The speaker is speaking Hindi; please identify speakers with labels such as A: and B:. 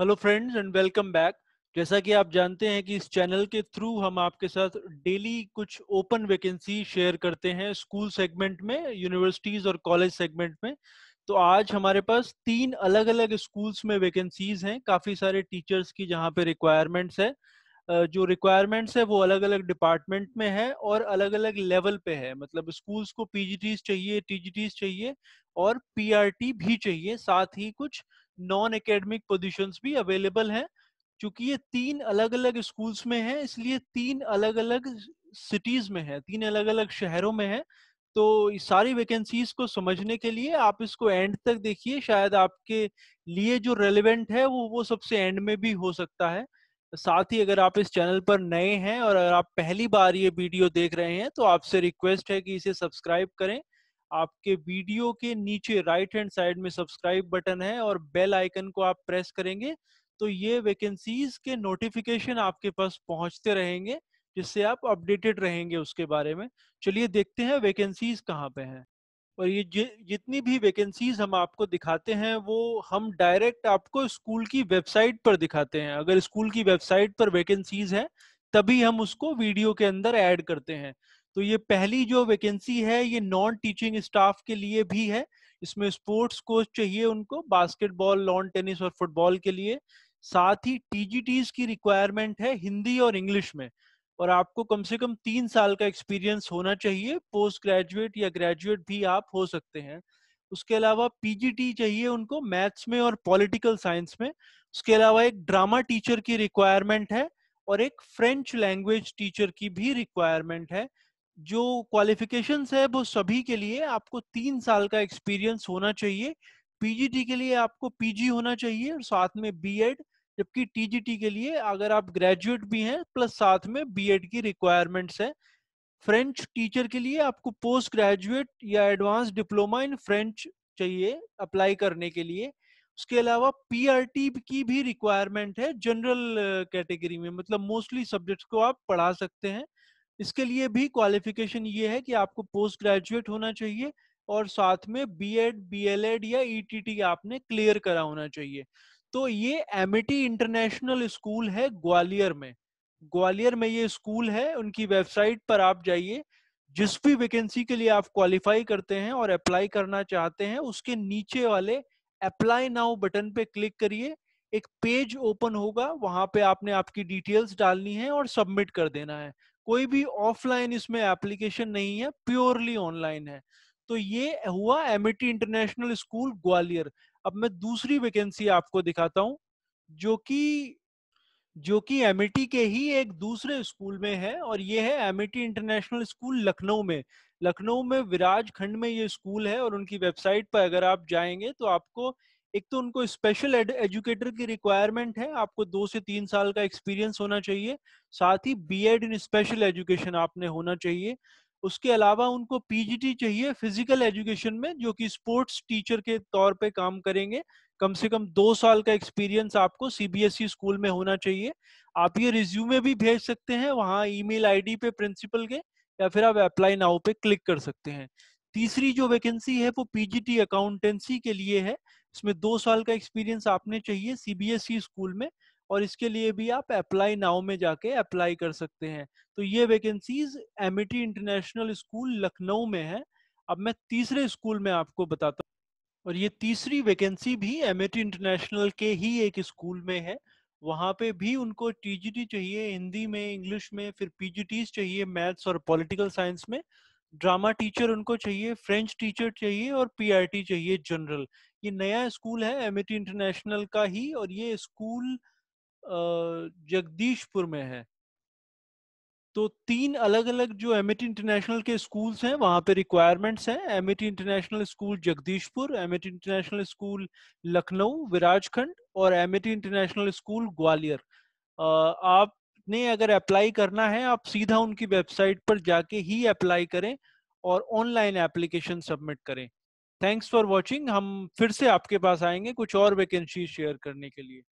A: hello friends and welcome back जैसा कि आप जानते हैं कि इस चैनल के थ्रू हम आपके साथ डेली कुछ ओपन वैकेंसी शेयर करते हैं स्कूल सेगमेंट में यूनिवर्सिटीज और कॉलेज सेगमेंट में तो आज हमारे पास तीन अलग अलग स्कूल्स में वैकेंसीज हैं काफ़ी सारे टीचर्स की जहाँ पे रिक्वायरमेंट्स है जो रिक्वायरमेंट्स है वो अलग अलग डिपार्टमेंट में है और अलग अलग लेवल पे है मतलब स्कूल्स को पीजीटीज चाहिए टीजीटीज चाहिए और पीआरटी भी चाहिए साथ ही कुछ नॉन एकेडमिक पोजीशंस भी अवेलेबल हैं क्योंकि ये तीन अलग अलग स्कूल्स में है इसलिए तीन अलग अलग सिटीज में है तीन अलग अलग शहरों में है तो सारी वैकेंसीज को समझने के लिए आप इसको एंड तक देखिए शायद आपके लिए जो रेलिवेंट है वो वो सबसे एंड में भी हो सकता है साथ ही अगर आप इस चैनल पर नए हैं और अगर आप पहली बार ये वीडियो देख रहे हैं तो आपसे रिक्वेस्ट है कि इसे सब्सक्राइब करें आपके वीडियो के नीचे राइट हैंड साइड में सब्सक्राइब बटन है और बेल आइकन को आप प्रेस करेंगे तो ये वैकेंसीज के नोटिफिकेशन आपके पास पहुंचते रहेंगे जिससे आप अपडेटेड रहेंगे उसके बारे में चलिए देखते हैं वैकेंसीज कहाँ पे हैं और ये जितनी भी वैकेंसीज हम आपको दिखाते हैं वो हम डायरेक्ट आपको स्कूल की वेबसाइट पर दिखाते हैं अगर स्कूल की वेबसाइट पर वैकेंसीज है तभी हम उसको वीडियो के अंदर ऐड करते हैं तो ये पहली जो वैकेंसी है ये नॉन टीचिंग स्टाफ के लिए भी है इसमें स्पोर्ट्स कोच चाहिए उनको बास्केटबॉल लॉन टेनिस और फुटबॉल के लिए साथ ही टीजीटीज की रिक्वायरमेंट है हिंदी और इंग्लिश में और आपको कम से कम तीन साल का एक्सपीरियंस होना चाहिए पोस्ट ग्रेजुएट या ग्रेजुएट भी आप हो सकते हैं उसके अलावा पीजीटी चाहिए उनको मैथ्स में और पॉलिटिकल साइंस में उसके अलावा एक ड्रामा टीचर की रिक्वायरमेंट है और एक फ्रेंच लैंग्वेज टीचर की भी रिक्वायरमेंट है जो क्वालिफिकेशन है वो सभी के लिए आपको तीन साल का एक्सपीरियंस होना चाहिए पीजीटी के लिए आपको पीजी होना चाहिए और साथ में बीएड जबकि टीजीटी के लिए अगर आप ग्रेजुएट भी हैं प्लस साथ में बीएड की रिक्वायरमेंट्स है फ्रेंच टीचर के लिए आपको पोस्ट ग्रेजुएट या एडवांस डिप्लोमा इन फ्रेंच चाहिए अप्लाई करने के लिए उसके अलावा पीआरटी की भी रिक्वायरमेंट है जनरल कैटेगरी में मतलब मोस्टली सब्जेक्ट्स को आप पढ़ा सकते हैं इसके लिए भी क्वालिफिकेशन ये है कि आपको पोस्ट ग्रेजुएट होना चाहिए और साथ में बीएड बीएलएड या ईटीटी e आपने क्लियर करा होना चाहिए तो ये एमिटी इंटरनेशनल स्कूल है ग्वालियर में ग्वालियर में ये स्कूल है उनकी वेबसाइट पर आप जाइए जिस भी वैकेंसी के लिए आप क्वालिफाई करते हैं और अप्लाई करना चाहते हैं उसके नीचे वाले अप्लाई नाउ बटन पे क्लिक करिए एक पेज ओपन होगा वहां पे आपने आपकी डिटेल्स डालनी है और सबमिट कर देना है कोई भी ऑफलाइन इसमें एप्लीकेशन नहीं है प्योरली ऑनलाइन है तो ये हुआ एमिटी इंटरनेशनल स्कूल ग्वालियर अब मैं दूसरी वैकेंसी आपको दिखाता हूँ जो कि जो कि एमिटी के ही एक दूसरे स्कूल में है और ये है एमिटी इंटरनेशनल स्कूल लखनऊ में लखनऊ में विराज खंड में ये स्कूल है और उनकी वेबसाइट पर अगर आप जाएंगे तो आपको एक तो उनको स्पेशल एजुकेटर की रिक्वायरमेंट है आपको दो से तीन साल का एक्सपीरियंस होना चाहिए साथ ही B Ed in special education आपने होना चाहिए उसके अलावा उनको पीजीटी चाहिए फिजिकल एजुकेशन में जो कि स्पोर्ट्स टीचर के तौर पे काम करेंगे कम से कम दो साल का एक्सपीरियंस आपको सीबीएसई स्कूल e में होना चाहिए आप ये रिज्यूमे भी भेज सकते हैं वहाँ ईमेल आईडी पे प्रिंसिपल के या फिर आप अप्लाई नाउ पे क्लिक कर सकते हैं तीसरी जो वैकेंसी है वो पीजीटी अकाउंटेंसी के लिए है इसमें दो साल का एक्सपीरियंस आपने चाहिए सीबीएसई e स्कूल में और इसके लिए भी आप अप्लाई नाउ में जाके अप्लाई कर सकते हैं तो ये vacancies Amity International School Lucknow में है अब मैं तीसरे स्कूल में आपको बताता हूँ और ये तीसरी वैकेंसी भी एमिटी इंटरनेशनल e के ही एक स्कूल में है वहाँ पे भी उनको टीजीटी चाहिए हिंदी में इंग्लिश में फिर पीजीटी चाहिए मैथ्स और पॉलिटिकल साइंस में ड्रामा टीचर उनको चाहिए फ्रेंच टीचर चाहिए और पीआरटी चाहिए जनरल ये नया स्कूल है एमिटी इंटरनेशनल का ही और ये स्कूल जगदीशपुर में है तो तीन अलग अलग जो एमिटी इंटरनेशनल के स्कूल्स हैं वहाँ पे रिक्वायरमेंट्स हैं Amity International School Jagdishpur Amity International School Lucknow Virajkhand और एमिटी इंटरनेशनल स्कूल ग्वालियर आप ने अगर अप्लाई करना है आप सीधा उनकी वेबसाइट पर जाके ही अप्लाई करें और ऑनलाइन एप्लीकेशन सबमिट करें थैंक्स फॉर वॉचिंग हम फिर से आपके पास आएंगे कुछ और वैकेंसी शेयर करने के लिए